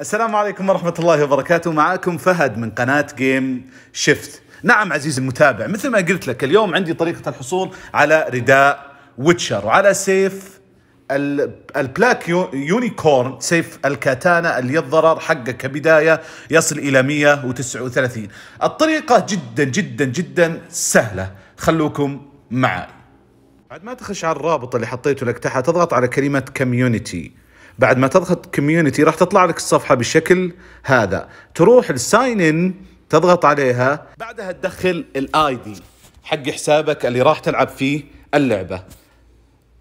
السلام عليكم ورحمة الله وبركاته معكم فهد من قناة جيم شيفت نعم عزيزي المتابع مثل ما قلت لك اليوم عندي طريقة الحصول على رداء ويتشر وعلى سيف البلاك يونيكورن سيف الكاتانا اللي الضرر حقه كبداية يصل إلى 139 الطريقة جدا جدا جدا سهلة خلوكم معي بعد ما تخش على الرابط اللي حطيته لك تحت تضغط على كلمة كوميونيتي بعد ما تضغط كوميونتي راح تطلع لك الصفحه بالشكل هذا تروح الساين ان تضغط عليها بعدها تدخل الاي دي حق حسابك اللي راح تلعب فيه اللعبه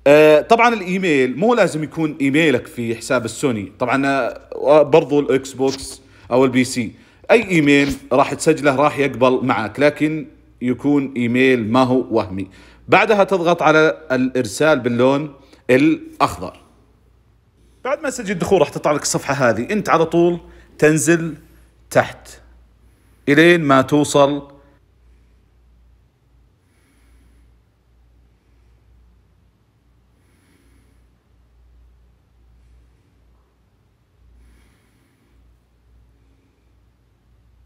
آه، طبعا الايميل مو لازم يكون ايميلك في حساب السوني طبعا آه، برضو الاكس بوكس او البي سي اي ايميل راح تسجله راح يقبل معك لكن يكون ايميل ما هو وهمي بعدها تضغط على الارسال باللون الاخضر بعد ما سجل الدخول راح تطلع لك الصفحه هذه انت على طول تنزل تحت الين ما توصل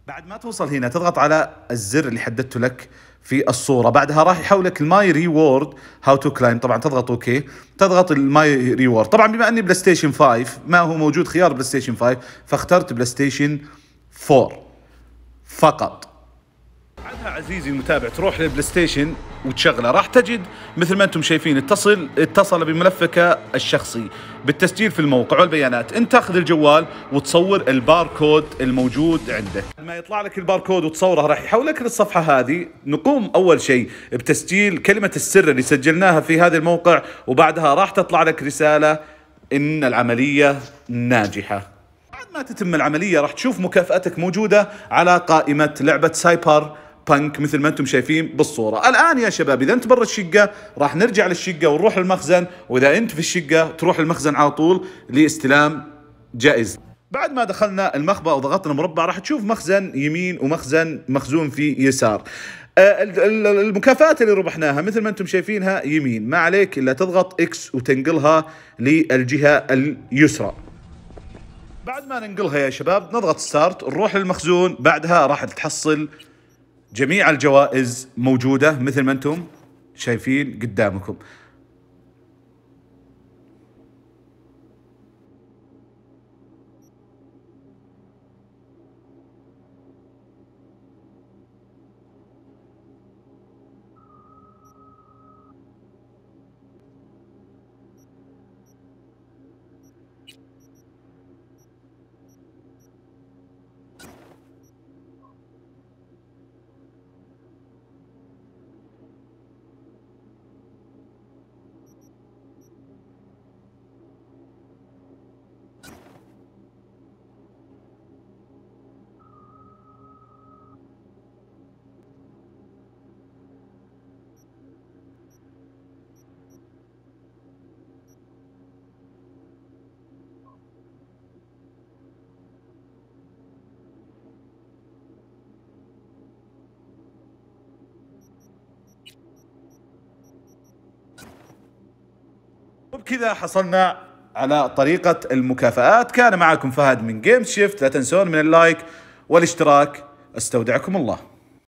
بعد ما توصل هنا تضغط على الزر اللي حددته لك في الصورة بعدها راح يحولك الماي ريورد هاو تو كلايم طبعا تضغط اوكي تضغط الماي ريورد طبعا بما اني بلاي ستيشن 5 ما هو موجود خيار بلاي ستيشن 5 فاخترت بلاي ستيشن 4 فقط عزيزي المتابع تروح للبلاي ستيشن وتشغله راح تجد مثل ما انتم شايفين اتصل اتصل بملفك الشخصي بالتسجيل في الموقع والبيانات انت تاخذ الجوال وتصور الباركود الموجود عندك ما يطلع لك الباركود وتصوره راح يحولك للصفحه هذه نقوم اول شيء بتسجيل كلمه السر اللي سجلناها في هذا الموقع وبعدها راح تطلع لك رساله ان العمليه ناجحه بعد ما تتم العملية راح تشوف مكافأتك موجودة على قائمة لعبة سايبر بانك مثل ما انتم شايفين بالصوره الان يا شباب اذا انت برا الشقه راح نرجع للشقه ونروح المخزن واذا انت في الشقه تروح المخزن على طول لاستلام جائزه بعد ما دخلنا المخبأ وضغطنا مربع راح تشوف مخزن يمين ومخزن مخزون في يسار آه، المكافآت اللي ربحناها مثل ما انتم شايفينها يمين ما عليك الا تضغط اكس وتنقلها للجهه اليسرى بعد ما ننقلها يا شباب نضغط ستارت نروح للمخزون بعدها راح تحصل جميع الجوائز موجودة مثل ما أنتم شايفين قدامكم وبكذا حصلنا على طريقة المكافآت كان معكم فهد من جيم شيفت لا تنسون من اللايك والاشتراك استودعكم الله